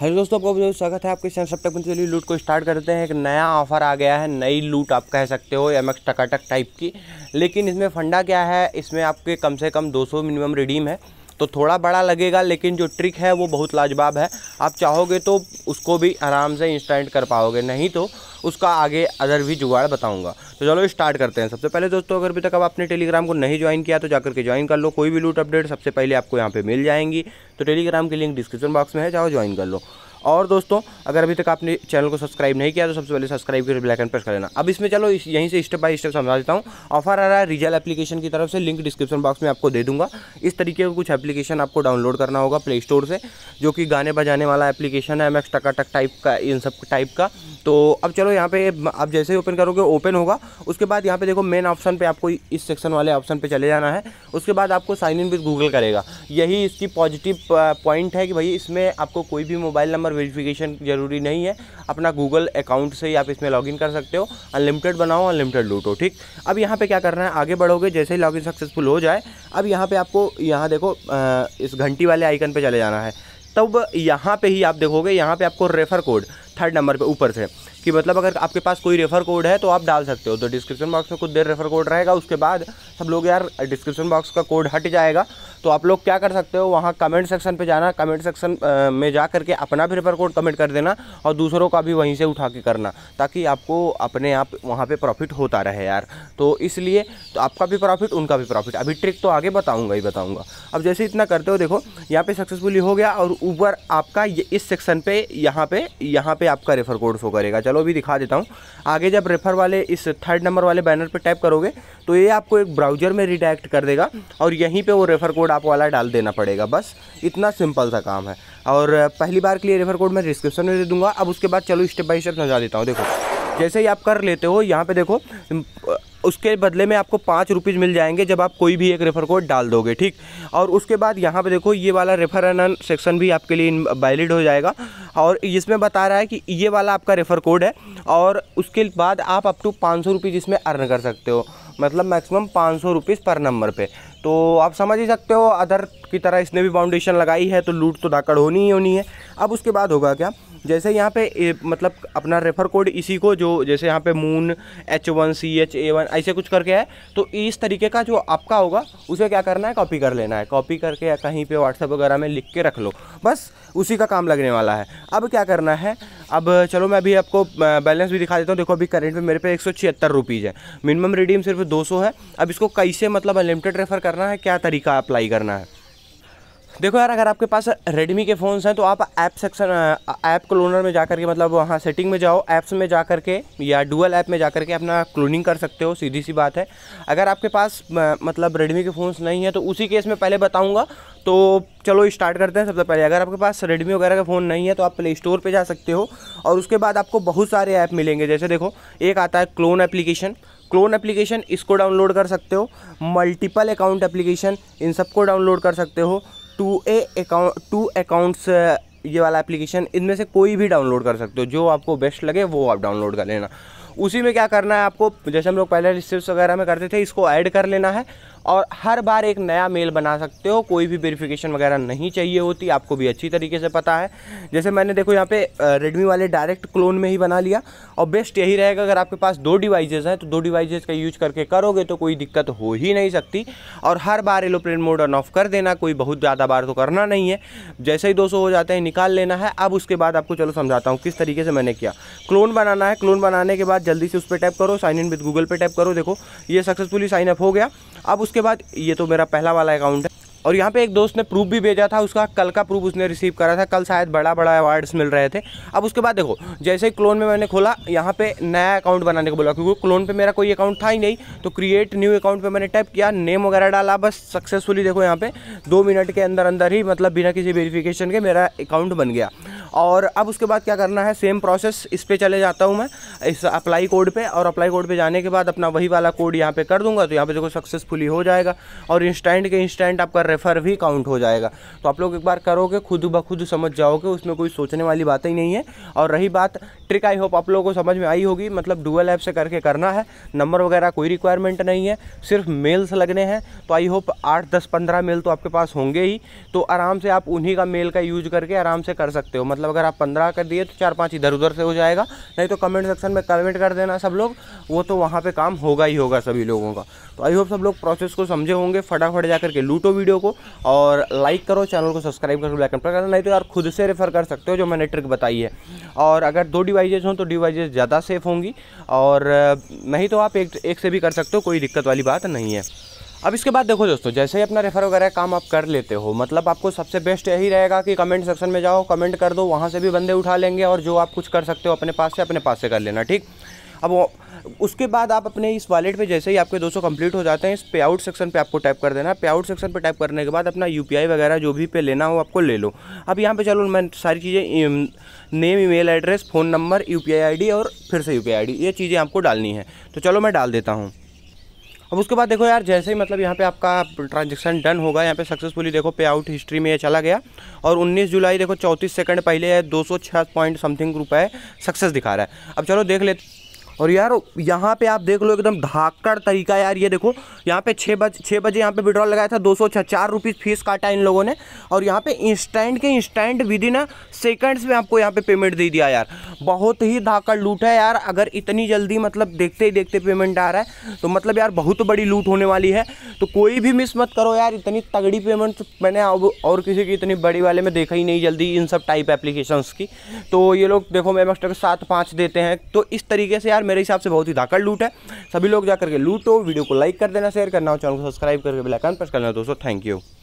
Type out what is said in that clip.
hello दोस्तों आपको बहुत स्वागत है आपके चैनल सब तक चलिए लूट को स्टार्ट करते हैं एक नया ऑफर आ गया है नई लूट आप कह सकते हो एम एक्स टकाटक टाइप की लेकिन इसमें फंडा क्या है इसमें आपके कम से कम 200 मिनिमम रिडीम है तो थोड़ा बड़ा लगेगा लेकिन जो ट्रिक है वो बहुत लाजवाब है आप चाहोगे तो उसको भी आराम से इंस्टेंट कर पाओगे नहीं तो उसका आगे अदर भी जुगाड़ बताऊंगा तो चलो स्टार्ट करते हैं सबसे पहले दोस्तों अगर अभी तक आप अपने टेलीग्राम को नहीं ज्वाइन किया तो जाकर के ज्वाइन कर लो कोई भी लूट अपडेट सबसे पहले आपको यहाँ पे मिल जाएंगी तो टेलीग्राम की लिंक डिस्क्रिप्शन बॉक्स में है जाओ ज्वाइन कर लो और दोस्तों अगर अभी तक आपने चैनल को सब्सक्राइब नहीं किया तो सबसे पहले सब्सक्राइब करके बेलाइकन प्रेस कर लेना अब इसमें चलो इस यहीं से स्टेप बाय स्टेप समझा देता हूँ ऑफर आ रहा है रिजल एप्लीकेशन की तरफ से लिंक डिस्क्रिप्शन बॉक्स में आपको दे दूंगा इस तरीके का कुछ एप्लीकेशन आपको डाउनलोड करना होगा प्ले स्टोर से जो कि गाने बजाने वाला एप्लीकेशन है एम एक्स टका टाइप का इन सब टाइप का तो अब चलो यहाँ पे आप जैसे ही ओपन करोगे ओपन होगा उसके बाद यहाँ पे देखो मेन ऑप्शन पे आपको इस सेक्शन वाले ऑप्शन पे चले जाना है उसके बाद आपको साइन इन विद गूगल करेगा यही इसकी पॉजिटिव पॉइंट है कि भाई इसमें आपको कोई भी मोबाइल नंबर वेरिफिकेशन ज़रूरी नहीं है अपना गूगल अकाउंट से ही आप इसमें इन कर सकते हो अनलिमिटेड बनाओ अनलिमिटेड लूटो ठीक अब यहाँ पर क्या करना है आगे बढ़ोगे जैसे ही लॉगिन सक्सेसफुल हो जाए अब यहाँ पर आपको यहाँ देखो इस घंटी वाले आइकन पर चले जाना है तब यहाँ पे ही आप देखोगे यहाँ पे आपको रेफर कोड थर्ड नंबर पे ऊपर से कि मतलब अगर आपके पास कोई रेफर कोड है तो आप डाल सकते हो तो डिस्क्रिप्शन बॉक्स में कुछ देर रेफर कोड रहेगा उसके बाद सब लोग यार डिस्क्रिप्शन बॉक्स का कोड हट जाएगा तो आप लोग क्या कर सकते हो वहाँ कमेंट सेक्शन पे जाना कमेंट सेक्शन में जा करके अपना भी रेफर कोड कमेंट कर देना और दूसरों का भी वहीं से उठा के करना ताकि आपको अपने आप वहाँ पे प्रॉफिट होता रहे यार तो इसलिए तो आपका भी प्रॉफिट उनका भी प्रॉफिट अभी ट्रिक तो आगे बताऊँगा ही बताऊँगा अब जैसे इतना करते हो देखो यहाँ पर सक्सेसफुली हो गया और ऊपर आपका ये इस सेक्शन पर यहाँ पर यहाँ पर आपका रेफर कोड शो करेगा चलो अभी दिखा देता हूँ आगे जब रेफर वाले इस थर्ड नंबर वाले बैनर पर टाइप करोगे तो ये आपको एक ब्राउजर में रिडायरेक्ट कर देगा और यहीं पर वो रेफर कोड आप वाला डाल देना पड़ेगा बस इतना सिंपल सा काम है और पहली बार के लिए रेफर कोड मैं डिस्क्रिप्शन में दे दूंगा अब उसके बाद चलो स्टेप बाई स्टेप समझा देता हूँ देखो जैसे ही आप कर लेते हो यहाँ पे देखो उसके बदले में आपको पाँच रुपीज़ मिल जाएंगे जब आप कोई भी एक रेफर कोड डाल दोगे ठीक और उसके बाद यहाँ पे देखो ये वाला रेफर एन सेक्शन भी आपके लिए वैलिड हो जाएगा और इसमें बता रहा है कि ये वाला आपका रेफर कोड है और उसके बाद आप अप टू पाँच सौ रुपीज़ इसमें अर्न कर सकते हो मतलब मैक्सिमम पाँच सौ रुपीज़ पर नंबर पे तो आप समझ ही सकते हो अदर की तरह इसने भी फाउंडेशन लगाई है तो लूट तो धाकड़ होनी ही होनी है अब उसके बाद होगा क्या जैसे यहाँ पे ए, मतलब अपना रेफर कोड इसी को जो जैसे यहाँ पे moon H one C H A one ऐसे कुछ करके है तो इस तरीके का जो आपका होगा उसे क्या करना है कॉपी कर लेना है कॉपी करके कहीं पे व्हाट्सएप वगैरह में लिख के रख लो बस उसी का काम लगने वाला है अब क्या करना है अब चलो मैं अभी आपको बैलेंस भी दिखा देता हूँ देखो अभी करंट में मेरे पे एक सौ है मिनिमम रिडीम सिर्फ दो है अब इसको कैसे मतलब अनलिमिटेड रेफर करना है क्या तरीका अप्लाई करना है देखो यार अगर आपके पास रेडमी के फ़ोन्स हैं तो आप ऐप सेक्शन ऐप क्लोनर में जा करके मतलब वहाँ सेटिंग में जाओ ऐप्स में जा करके या डुअल ऐप में जा करके अपना क्लोनिंग कर सकते हो सीधी सी बात है अगर आपके पास मतलब रेडमी के फ़ोन्स नहीं है तो उसी केस में पहले बताऊँगा तो चलो स्टार्ट करते हैं सबसे पहले अगर आपके पास रेडमी वगैरह का फ़ोन नहीं है तो आप प्ले स्टोर पर जा सकते हो और उसके बाद आपको बहुत सारे ऐप मिलेंगे जैसे देखो एक आता है क्लोन एप्लीकेशन क्लोन एप्लीकेशन इसको डाउनलोड कर सकते हो मल्टीपल अकाउंट एप्लीकेशन इन सबको डाउनलोड कर सकते हो टू ए अकाउंट टू अकाउंट्स ये वाला एप्लीकेशन इनमें से कोई भी डाउनलोड कर सकते हो जो आपको बेस्ट लगे वो आप डाउनलोड कर लेना उसी में क्या करना है आपको जैसे हम लोग पहले रिसिप्ट वगैरह में करते थे इसको ऐड कर लेना है और हर बार एक नया मेल बना सकते हो कोई भी वेरिफिकेशन वगैरह नहीं चाहिए होती आपको भी अच्छी तरीके से पता है जैसे मैंने देखो यहाँ पे रेडमी वाले डायरेक्ट क्लोन में ही बना लिया और बेस्ट यही रहेगा अगर आपके पास दो डिवाइजेज़ हैं तो दो डिवाइजेज़ का यूज करके करोगे तो कोई दिक्कत हो ही नहीं सकती और हर बार एलोप्लेन मोड ऑन ऑफ कर देना कोई बहुत ज़्यादा बार तो करना नहीं है जैसे ही दो हो जाते हैं निकाल लेना है अब उसके बाद आपको चलो समझाता हूँ किस तरीके से मैंने किया क्लोन बनाना है क्लोन बनाने के बाद जल्दी से उस पर टैप करो साइन इन विद गूगल पे टैप करो देखो ये सक्सेसफुली साइन अप हो गया अब उसके बाद ये तो मेरा पहला वाला अकाउंट है और यहाँ पे एक दोस्त ने प्रूफ भी भेजा था उसका कल का प्रूफ उसने रिसीव करा था कल शायद बड़ा बड़ा अवार्ड्स मिल रहे थे अब उसके बाद देखो जैसे ही क्लोन में मैंने खोला यहाँ पे नया अकाउंट बनाने को बोला क्योंकि क्लोन पे मेरा कोई अकाउंट था ही नहीं तो क्रिएट न्यू अकाउंट पे मैंने टाइप किया नेम वगैरह डाला बस सक्सेसफुली देखो यहाँ पर दो मिनट के अंदर अंदर ही मतलब बिना किसी वेरीफिकेशन के मेरा अकाउंट बन गया और अब उसके बाद क्या करना है सेम प्रोसेस इस पर चले जाता हूँ मैं इस अप्लाई कोड पर और अप्लाई कोड पर जाने के बाद अपना वही वाला कोड यहाँ पर कर दूंगा तो यहाँ पर देखो सक्सेसफुली हो जाएगा और इंस्टेंट के इंस्टेंट आपका रेफ़र भी काउंट हो जाएगा तो आप लोग एक बार करोगे खुद ब खुद समझ जाओगे उसमें कोई सोचने वाली बात ही नहीं है और रही बात ट्रिक आई होप आप लोगों को समझ में आई होगी मतलब डुअल ऐप से करके करना है नंबर वगैरह कोई रिक्वायरमेंट नहीं है सिर्फ मेल्स लगने हैं तो आई होप आठ दस पंद्रह मेल तो आपके पास होंगे ही तो आराम से आप उन्हीं का मेल का यूज करके आराम से कर सकते हो मतलब मतलब अगर आप पंद्रह कर दिए तो चार पाँच इधर उधर से हो जाएगा नहीं तो कमेंट सेक्शन में कमेंट कर देना सब लोग वो तो वहाँ पर काम होगा ही होगा सभी लोगों का तो आई होप सब लोग प्रोसेस को समझे होंगे फटाफट जा करके लूटो वीडियो को और लाइक करो चैनल को सब्सक्राइब करो ब्लैक पर करना नहीं तो यार खुद से रेफर कर सकते हो जो मैंने ट्रिक बताई है और अगर दो डिवाइजेज हों तो डिवाइजेज ज़्यादा सेफ होंगी और नहीं तो आप एक, एक से भी कर सकते हो कोई दिक्कत वाली बात नहीं है अब इसके बाद देखो दोस्तों जैसे ही अपना रेफर वगैरह काम आप कर लेते हो मतलब आपको सबसे बेस्ट यही रहेगा कि कमेंट सेक्शन में जाओ कमेंट कर दो वहाँ से भी बंदे उठा लेंगे और जो आप कुछ कर सकते हो अपने पास से अपने पास से कर लेना ठीक अब उसके बाद आप अपने इस वॉलेट पे जैसे ही आपके 200 कंप्लीट हो जाते हैं इस पे आउट सेक्शन पे आपको टाइप कर देना पे आउट सेक्शन पे टाइप करने के बाद अपना यू वगैरह जो भी पे लेना हो आपको ले लो अब यहाँ पे चलो मैं सारी चीज़ें name email address phone number U P और फिर से यू पी ये चीज़ें आपको डालनी है तो चलो मैं डाल देता हूँ अब उसके बाद देखो यार जैसे ही मतलब यहाँ पे आपका ट्रांजेक्शन डन होगा यहाँ पे सक्सेसफुली देखो पे आउट हिस्ट्री में ये चला गया और 19 जुलाई देखो 34 सेकंड पहले है दो पॉइंट समथिंग रुपए सक्सेस दिखा रहा है अब चलो देख लेते और यार यहाँ पे आप देख लो एकदम धाकड़ तरीका यार ये देखो यहाँ पे छः बज छः बजे यहाँ पे विड्रॉल लगाया था दो सौ छः चार रुपीज़ फीस काटा इन लोगों ने और यहाँ पे इंस्टेंट के इंस्टेंट विद इन सेकेंड्स में आपको यहाँ पे पेमेंट दे दिया यार बहुत ही धाकड़ लूट है यार अगर इतनी जल्दी मतलब देखते ही देखते पेमेंट आ रहा है तो मतलब यार बहुत बड़ी लूट होने वाली है तो कोई भी मिस मत करो यार इतनी तगड़ी पेमेंट तो मैंने और किसी की इतनी बड़ी वाले में देखा ही नहीं जल्दी इन सब टाइप एप्लीकेशन की तो ये लोग देखो मेमक्स्टर के साथ पाँच देते हैं तो इस तरीके से यार मेरे हिसाब से बहुत ही धाकड़ लूट है सभी लोग जाकर के लूटो वीडियो को लाइक कर देना शेयर करना और चैनल को सब्सक्राइब करके बेलाइकन प्रेस करना दोस्तों थैंक यू